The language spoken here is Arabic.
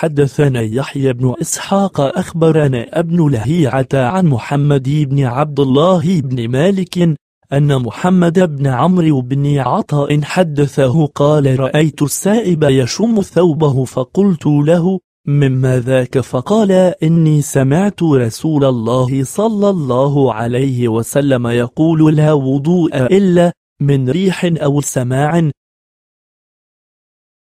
حدثنا يحيى بن إسحاق أخبرنا ابن لهيعة عن محمد بن عبد الله بن مالك أن محمد بن عمرو بن عطاء حدثه قال رأيت السائب يشم ثوبه فقلت له مما ذاك فقال إني سمعت رسول الله صلى الله عليه وسلم يقول لا وضوء إلا من ريح أو سماع